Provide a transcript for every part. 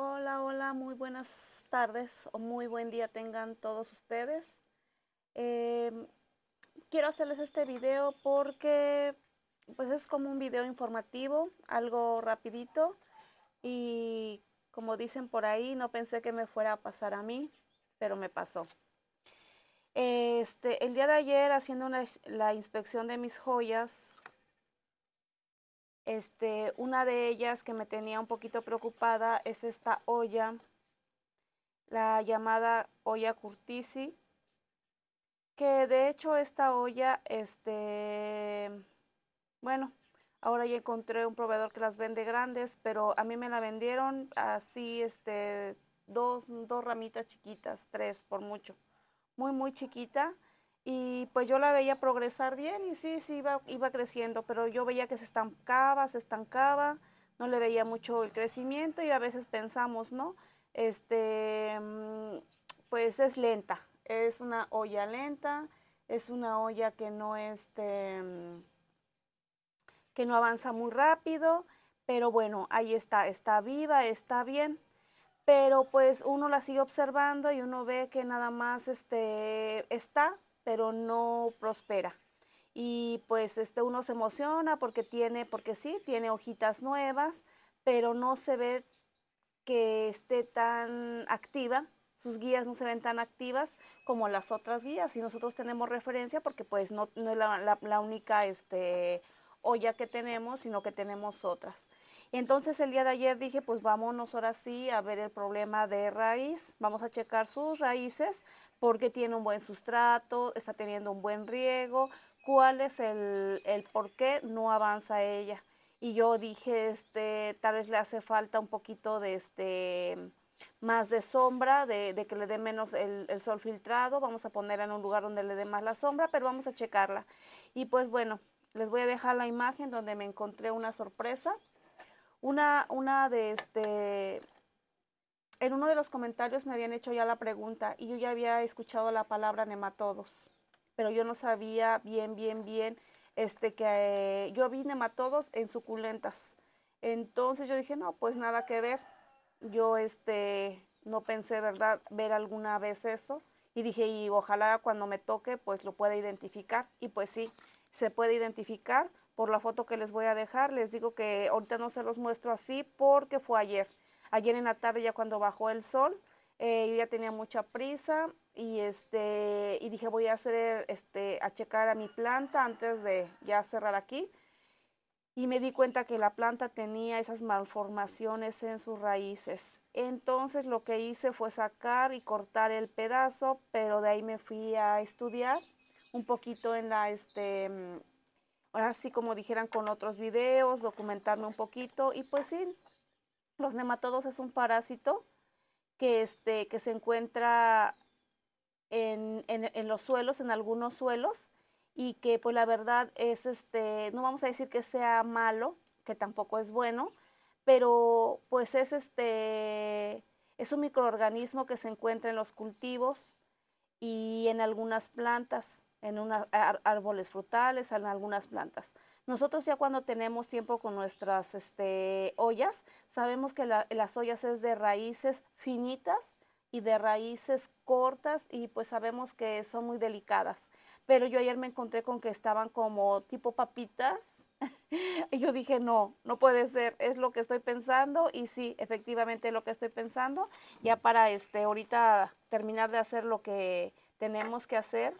Hola, hola, muy buenas tardes o muy buen día tengan todos ustedes. Em, quiero hacerles este video porque pues es como un video informativo, algo rapidito y como dicen por ahí, no pensé que me fuera a pasar a mí, pero me pasó. Este, el día de ayer haciendo la inspección de mis joyas, este, una de ellas que me tenía un poquito preocupada es esta olla, la llamada olla Curtisi, que de hecho esta olla, este, bueno, ahora ya encontré un proveedor que las vende grandes, pero a mí me la vendieron así, este, dos ramitas chiquitas, tres por mucho, muy, muy chiquita y pues yo la veía progresar bien y sí, sí iba, creciendo, pero yo veía que se estancaba, se estancaba, no le veía mucho el crecimiento y a veces pensamos, ¿no? Este, mm, pues es lenta, es una olla lenta, es una olla que no este, mm, que no avanza muy rápido, pero bueno, ahí está, está viva, está bien pero pues uno la sigue observando y uno ve que nada más este, está, pero no prospera. Y pues este uno se emociona porque tiene, porque sí, tiene hojitas nuevas, pero no se ve que esté tan activa, sus guías no se ven tan activas como las otras guías y nosotros tenemos referencia porque pues no, no es la, única este, olla que tenemos, sino que tenemos otras. Entonces el día de ayer dije, pues vámonos ahora sí a ver el problema de raíz, vamos a checar sus raíces porque tiene un buen sustrato, está teniendo un buen riego, cuál es el, por qué no avanza ella. Y yo dije, este, tal vez le hace falta un poquito de este más de sombra, de, que le dé menos el, el, sol filtrado, vamos a ponerla en un lugar donde le dé más la sombra, pero vamos a checarla. Y pues bueno, les voy a dejar la imagen donde me encontré una sorpresa. Una, de este, en uno de los comentarios me habían hecho ya la pregunta y yo ya había escuchado la palabra nematodos, pero yo no sabía bien, bien, bien, este, que yo vi nematodos en suculentas. Entonces yo dije, no, pues nada que ver. Yo, este, no pensé, ¿verdad?, ver alguna vez eso. Y dije, y ojalá cuando me toque, pues lo pueda identificar. Y pues sí, se puede identificar por la foto que les voy a dejar. Les digo que ahorita no se los muestro así porque fue ayer. Ayer en la tarde ya cuando bajó el sol, eh, yo ya tenía mucha prisa y, este, y dije voy a hacer, este, a checar a mi planta antes de ya cerrar aquí. Y me di cuenta que la planta tenía esas malformaciones en sus raíces. Entonces lo que hice fue sacar y cortar el pedazo, pero de ahí me fui a estudiar un poquito en la, este, ahora sí como dijeran con otros videos, documentarme un poquito y pues sí, los nematodos es un parásito que, este, se encuentra en, los suelos, en algunos suelos y que pues la verdad es, este, no vamos a decir que sea malo, que tampoco es bueno, pero pues es este, es un microorganismo que se encuentra en los cultivos y en algunas plantas en unos árboles frutales, en algunas plantas. Nosotros ya cuando tenemos tiempo con nuestras este, ollas, sabemos que las ollas es de raíces finitas y de raíces cortas y pues sabemos que son muy delicadas. Pero yo ayer me encontré con que estaban como tipo papitas y yo dije, no, no puede ser, es lo que estoy pensando y sí, efectivamente es lo que estoy pensando. Ya para este, ahorita terminar de hacer lo que tenemos que hacer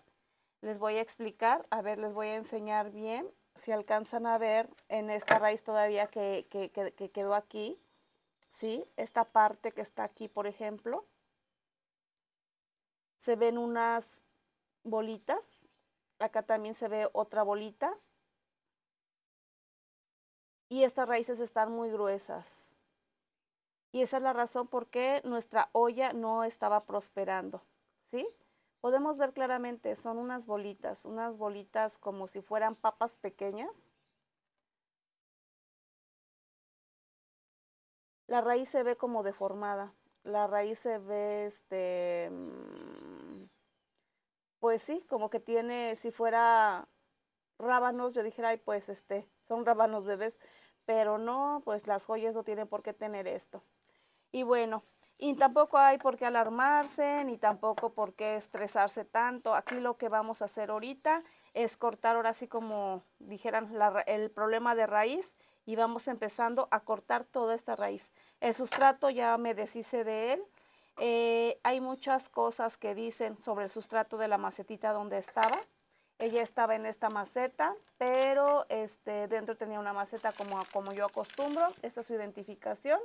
les voy a explicar, a ver, les voy a enseñar bien, si alcanzan a ver en esta raíz todavía que, quedó aquí, ¿sí? Esta parte que está aquí, por ejemplo, se ven unas bolitas, acá también se ve otra bolita, y estas raíces están muy gruesas. Y esa es la razón por qué nuestra olla no estaba prosperando, ¿sí? podemos ver claramente, son unas bolitas, unas bolitas como si fueran papas pequeñas. La raíz se ve como deformada, la raíz se ve, este, mm, pues sí, como que tiene, si fuera rábanos, yo dijera, ay, pues este, son rábanos bebés, pero no, pues las joyas no tienen por qué tener esto. Y bueno, y tampoco hay por qué alarmarse, ni tampoco por qué estresarse tanto. Aquí lo que vamos a hacer ahorita es cortar ahora así como dijeran el problema de raíz y vamos empezando a cortar toda esta raíz. El sustrato ya me deshice de él. Eh, hay muchas cosas que dicen sobre el sustrato de la macetita donde estaba. Ella estaba en esta maceta, pero este, dentro tenía una maceta como, como yo acostumbro. Esta es su identificación.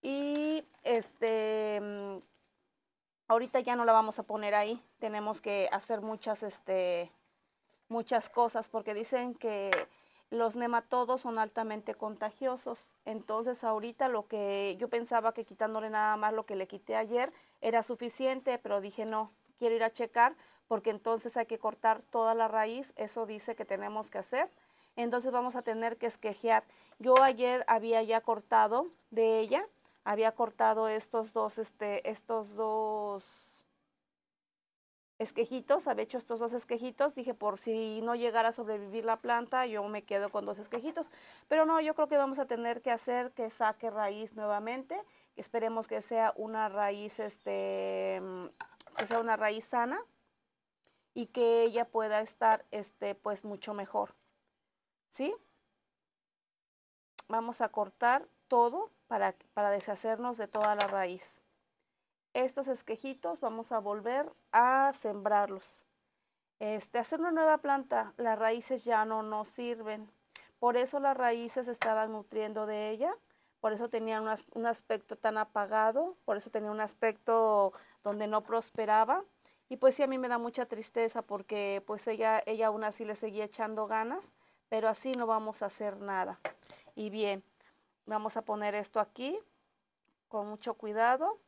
Y este, mm, ahorita ya no la vamos a poner ahí. Tenemos que hacer muchas, este, muchas cosas porque dicen que los nematodos son altamente contagiosos. Entonces ahorita lo que yo pensaba que quitándole nada más lo que le quité ayer era suficiente, pero dije no, quiero ir a checar porque entonces hay que cortar toda la raíz. Eso dice que tenemos que hacer. Entonces vamos a tener que esquejear. Yo ayer había ya cortado de ella había cortado estos dos, este, estos dos esquejitos, había hecho estos dos esquejitos, dije por si no llegara a sobrevivir la planta, yo me quedo con dos esquejitos, pero no, yo creo que vamos a tener que hacer que saque raíz nuevamente, esperemos que sea una raíz, este, que sea una raíz sana y que ella pueda estar, este, pues mucho mejor, ¿sí? Vamos a cortar todo para, deshacernos de toda la raíz. Estos esquejitos vamos a volver a sembrarlos. Este, hacer una nueva planta, las raíces ya no nos sirven. Por eso las raíces estaban nutriendo de ella, por eso tenía un, un aspecto tan apagado, por eso tenía un aspecto donde no prosperaba. Y pues sí, a mí me da mucha tristeza porque pues ella, ella aún así le seguía echando ganas, pero así no vamos a hacer nada. Y bien, Vamos a poner esto aquí con mucho cuidado.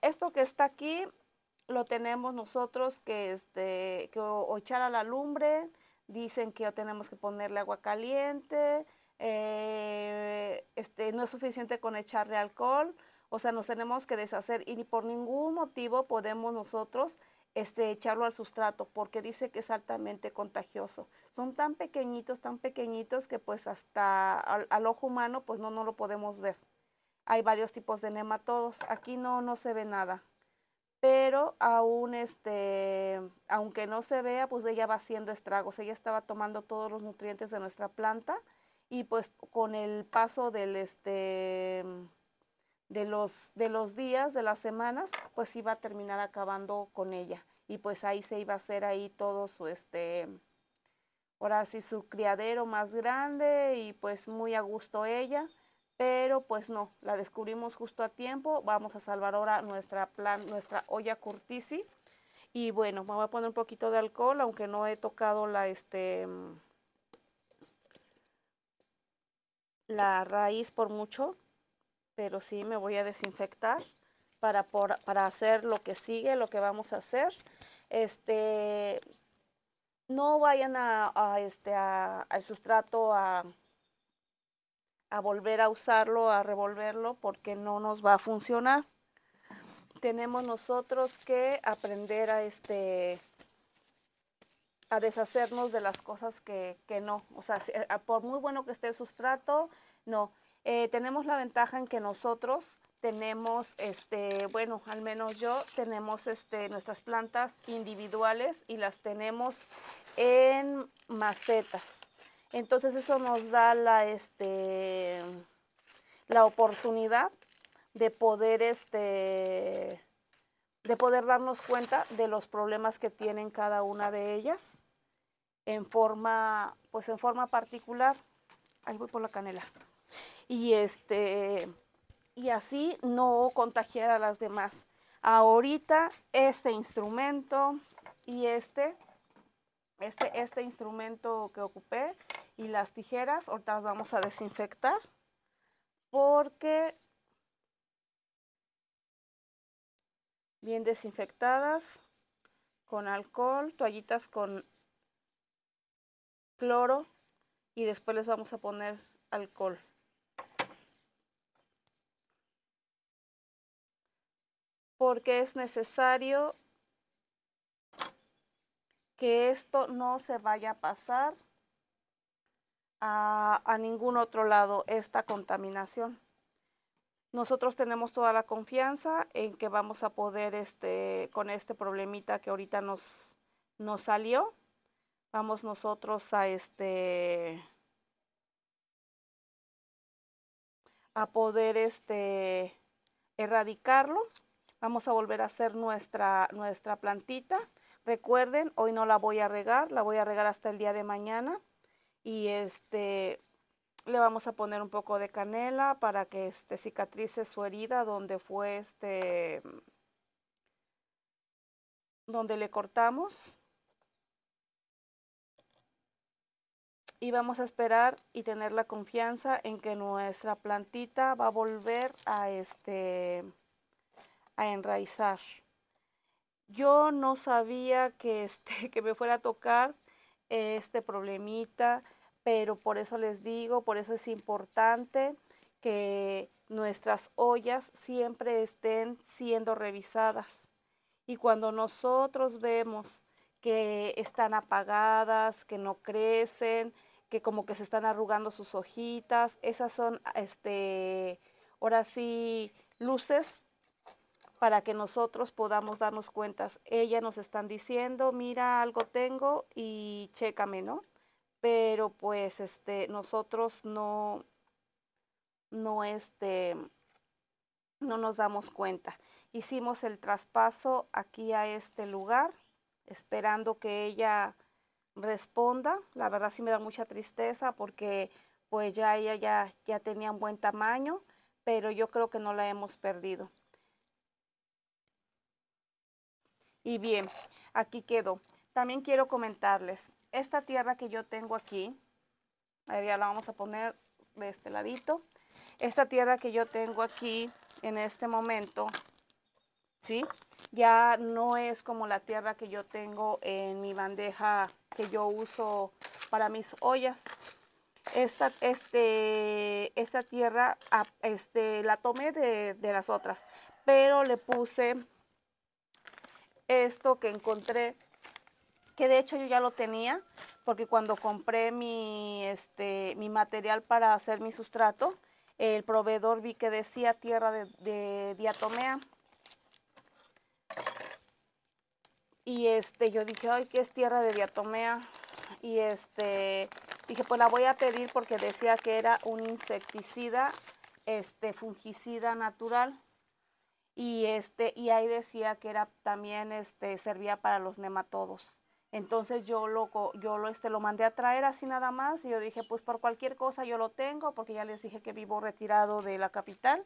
Esto que está aquí lo tenemos nosotros que, este, echar a la lumbre. Dicen que tenemos que ponerle agua caliente. Eh, este, no es suficiente con echarle alcohol. O sea, nos tenemos que deshacer y ni por ningún motivo podemos nosotros este, echarlo al sustrato porque dice que es altamente contagioso. Son tan pequeñitos, tan pequeñitos que pues hasta al, ojo humano pues no, no lo podemos ver. Hay varios tipos de nematodos, aquí no, no se ve nada. Pero aún este, aunque no se vea, pues ella va haciendo estragos. Ella estaba tomando todos los nutrientes de nuestra planta y pues con el paso del este de los, de los días, de las semanas, pues iba a terminar acabando con ella. Y pues ahí se iba a hacer ahí todo su, este, ahora sí, su criadero más grande y pues muy a gusto ella. Pero pues no, la descubrimos justo a tiempo. Vamos a salvar ahora nuestra, plan, nuestra olla curtisi. Y bueno, me voy a poner un poquito de alcohol, aunque no he tocado la, este, la raíz por mucho pero sí me voy a desinfectar para, hacer lo que sigue, lo que vamos a hacer. Este, no vayan a, este, al sustrato a, volver a usarlo, a revolverlo, porque no nos va a funcionar. Tenemos nosotros que aprender a este a deshacernos de las cosas que, que no. O sea, por muy bueno que esté el sustrato, no. Eh, tenemos la ventaja en que nosotros tenemos, este, bueno, al menos yo, tenemos este, nuestras plantas individuales y las tenemos en macetas. Entonces eso nos da la, este, la oportunidad de poder, este, de poder darnos cuenta de los problemas que tienen cada una de ellas en forma, pues en forma particular. Ahí voy por la canela y este y así no contagiar a las demás. Ahorita este instrumento y este este este instrumento que ocupé y las tijeras ahorita las vamos a desinfectar porque bien desinfectadas con alcohol, toallitas con cloro y después les vamos a poner alcohol. porque es necesario que esto no se vaya a pasar a, ningún otro lado esta contaminación. Nosotros tenemos toda la confianza en que vamos a poder este, con este problemita que ahorita nos, nos salió, vamos nosotros a este poder este erradicarlo Vamos a volver a hacer nuestra, nuestra plantita. Recuerden, hoy no la voy a regar, la voy a regar hasta el día de mañana. Y este, le vamos a poner un poco de canela para que este, cicatrice su herida donde fue este, donde le cortamos. Y vamos a esperar y tener la confianza en que nuestra plantita va a volver a este a enraizar. Yo no sabía que, este, que me fuera a tocar eh, este problemita, pero por eso les digo, por eso es importante que nuestras ollas siempre estén siendo revisadas. Y cuando nosotros vemos que están apagadas, que no crecen, que como que se están arrugando sus hojitas, esas son, este, ahora sí, luces para que nosotros podamos darnos cuentas. Ella nos están diciendo, mira, algo tengo y chécame, ¿no? Pero pues este, nosotros no, no, este, no nos damos cuenta. Hicimos el traspaso aquí a este lugar, esperando que ella responda. La verdad sí me da mucha tristeza porque pues ya ella ya, ya tenía un buen tamaño, pero yo creo que no la hemos perdido. Y bien, aquí quedó. También quiero comentarles, esta tierra que yo tengo aquí, ya la vamos a poner de este ladito. Esta tierra que yo tengo aquí en este momento, ¿sí? Ya no es como la tierra que yo tengo en mi bandeja que yo uso para mis ollas. Esta, este, esta tierra ah, este, la tomé de, de las otras, pero le puse esto que encontré, que de hecho yo ya lo tenía, porque cuando compré mi, este, mi material para hacer mi sustrato, el proveedor vi que decía tierra de, diatomea. Y este, yo dije, ay, ¿qué es tierra de diatomea? Y este, dije, pues la voy a pedir porque decía que era un insecticida, este, fungicida natural y este y ahí decía que era también este servía para los nematodos. Entonces yo lo yo lo este lo mandé a traer así nada más y yo dije, pues por cualquier cosa yo lo tengo porque ya les dije que vivo retirado de la capital.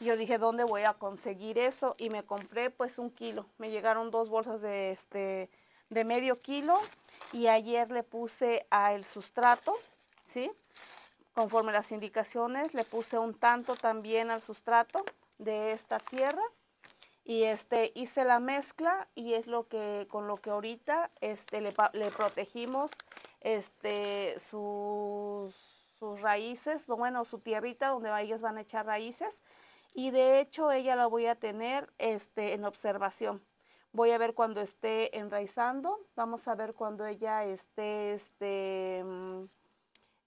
Y yo dije, ¿dónde voy a conseguir eso? Y me compré pues un kilo. Me llegaron dos bolsas de este de medio kilo y ayer le puse a el sustrato, ¿sí? Conforme las indicaciones, le puse un tanto también al sustrato de esta tierra y este hice la mezcla y es lo que con lo que ahorita este le, protegimos este sus, sus raíces bueno su tierrita donde ellos van a echar raíces y de hecho ella la voy a tener este en observación voy a ver cuando esté enraizando vamos a ver cuando ella esté este, mm,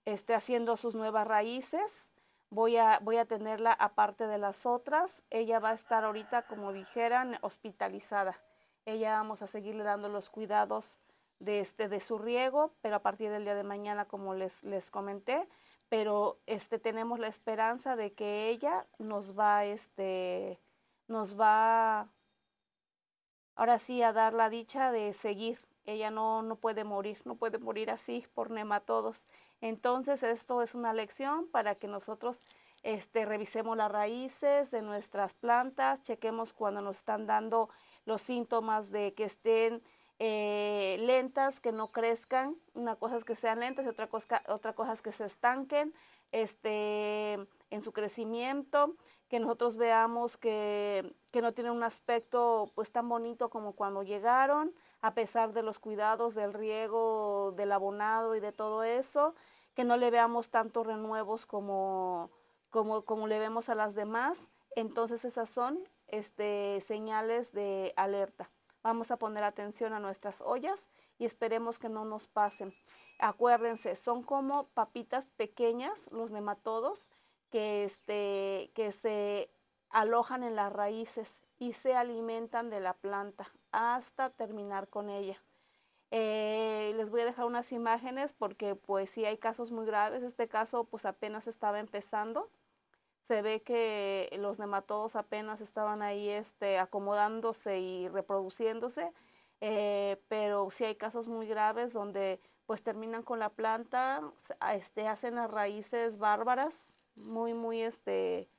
esté haciendo sus nuevas raíces voy a, voy a tenerla aparte de las otras. Ella va a estar ahorita, como dijeran, hospitalizada. Ella vamos a seguirle dando los cuidados de, este, de su riego, pero a partir del día de mañana, como les, les comenté, pero este, tenemos la esperanza de que ella nos va, este, nos va ahora sí a dar la dicha de seguir. Ella no, no puede morir, no puede morir así por nematodos entonces, esto es una lección para que nosotros este, revisemos las raíces de nuestras plantas, chequemos cuando nos están dando los síntomas de que estén eh, lentas, que no crezcan. Una cosa es que sean lentas y otra cosa, otra cosa es que se estanquen este, en su crecimiento que nosotros veamos que, no tienen un aspecto pues tan bonito como cuando llegaron, a pesar de los cuidados del riego, del abonado y de todo eso, que no le veamos tantos renuevos como, como, como le vemos a las demás. Entonces esas son este, señales de alerta. Vamos a poner atención a nuestras ollas y esperemos que no nos pasen. Acuérdense, son como papitas pequeñas los nematodos que, este, que se alojan en las raíces y se alimentan de la planta hasta terminar con ella. Eh, les voy a dejar unas imágenes porque pues sí hay casos muy graves. Este caso pues apenas estaba empezando. Se ve que los nematodos apenas estaban ahí este, acomodándose y reproduciéndose, eh, pero sí hay casos muy graves donde pues terminan con la planta, este, hacen las raíces bárbaras muy, muy, este,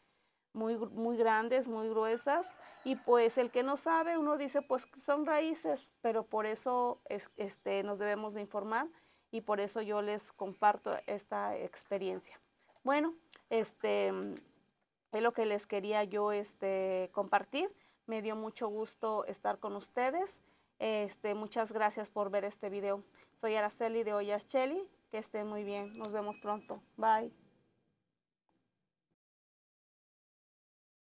muy, muy grandes, muy gruesas. Y pues el que no sabe, uno dice, pues son raíces, pero por eso este, nos debemos de informar y por eso yo les comparto esta experiencia. Bueno, este es lo que les quería yo este, compartir. Me dio mucho gusto estar con ustedes. Este, muchas gracias por ver este video. Soy Araceli de Ollas Cheli. Que estén muy bien. Nos vemos pronto. Bye.